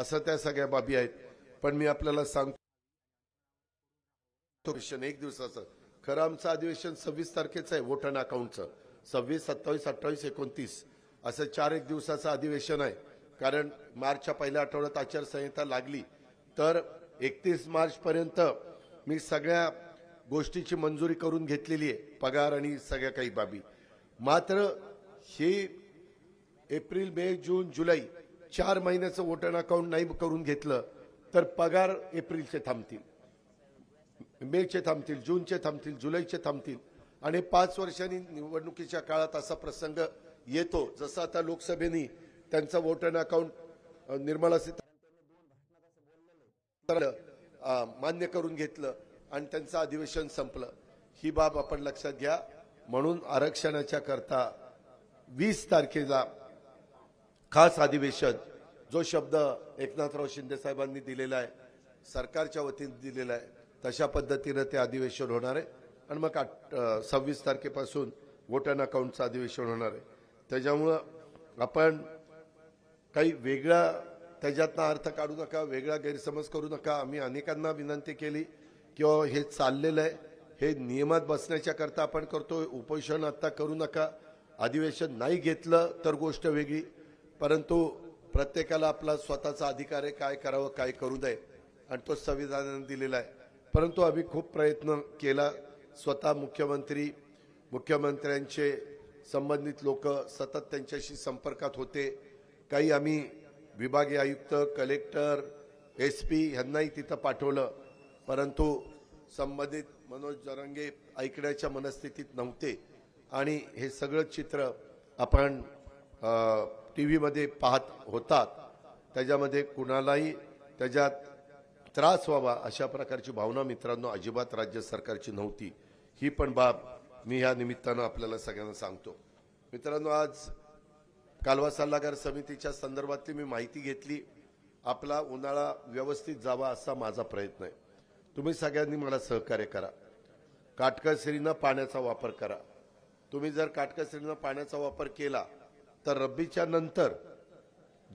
असं त्या सगळ्या बाबी आहेत पण मी आपल्याला सांगतो अधिवेशन एक दिवसाचं खरं आमचं अधिवेशन सव्वीस तारखेचं आहे वोट अँड अकाउंटचं सव्वीस सत्तावीस अठ्ठावीस एकोणतीस असं चार एक दिवसाचं अधिवेशन आहे कारण मार्चच्या पहिल्या आठवड्यात आचारसंहिता लागली तर एकतीस मार्चपर्यंत मी सगळ्या गोष्टीची मंजुरी करून घेतलेली आहे पगार आणि सगळ्या काही बाबी मात्र ही एप्रिल मे जून जुलै चार महिन्याचं वोटर अकाउंट नाही करून घेतलं तर पगार एप्रिलचे थांबतील मेचे थांबतील जूनचे थांबतील जुलैचे थांबतील आणि पाच वर्षांनी निवडणुकीच्या काळात असा प्रसंग येतो जसं आता लोकसभेने त्यांचा वोटर अकाउंट निर्मला सीतारामन मान्य करून घेतलं आणि त्यांचं अधिवेशन संपलं ही बाब आपण लक्षात घ्या म्हणून आरक्षणाच्या करता वीस तारखेला खास अधिवेशन जो शब्द एकनाथराव शिंदेसाहेबांनी दिलेला आहे सरकारच्या वतीने दिलेला आहे तशा पद्धतीनं ते अधिवेशन होणार आहे आणि मग आठ सव्वीस तारखेपासून वोट अँड अकाउंटचं अधिवेशन होणार आहे त्याच्यामुळं आपण काही वेगळा त्याच्यातनं अर्थ काढू नका वेगळा गैरसमज करू नका आम्ही अनेकांना विनंती केली किंवा हे चाललेलं आहे हे नियमात बसण्याच्याकरता आपण करतो उपोषण आत्ता करू नका अधिवेशन नाही घेतलं तर गोष्ट वेगळी परंतु प्रत्येकाला आपला स्वतःचा अधिकार आहे काय करावं काय करू नये आणि तो संविधानाने दिलेला आहे परंतु आम्ही खूप प्रयत्न केला स्वतः मुख्यमंत्री मुख्यमंत्र्यांचे संबंधित लोक सतत त्यांच्याशी संपर्कात होते काही आम्ही विभागीय आयुक्त कलेक्टर एस पी ह्यांनाही तिथं पाठवलं परंतु संबंधित मनोज जरंगे ऐकण्याच्या मनस्थितीत नव्हते आणि हे सगळं चित्र आपण टी व्हीमध्ये पाहत होतात त्याच्यामध्ये कुणालाही त्याच्यात त्रास व्हावा अशा प्रकारची भावना मित्रांनो अजिबात राज्य सरकारची नव्हती ही पण बाब मी ह्या निमित्तानं आपल्याला सगळ्यांना सांगतो मित्रांनो आज कालवा सल्लागार समितीच्या संदर्भातली मी माहिती घेतली आपला उन्हाळा व्यवस्थित जावा असा माझा प्रयत्न आहे तुम्ही सगळ्यांनी मला सहकार्य करा काटकसरीनं पाण्याचा वापर करा तुम्ही जर काटकसरीनं पाण्याचा वापर केला तर रब्बीच्या नंतर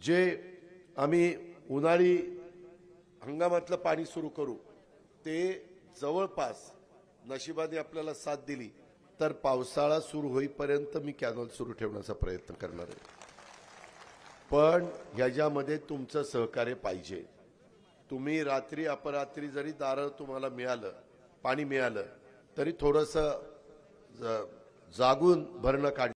जे आम्ही उन्हाळी हंगामातलं पाणी सुरू करू ते जवळपास नशिबाने आपल्याला साथ दिली तर पावसाळा सुरू होईपर्यंत मी कॅनॉल सुरू ठेवण्याचा प्रयत्न करणार आहे पण ह्याच्यामध्ये तुमचं सहकार्य पाहिजे तुम्ही रात्री अपरात्री जरी दारं तुम्हाला मिळालं पाणी मिळालं तरी थोडंसं जागून भरणं काढ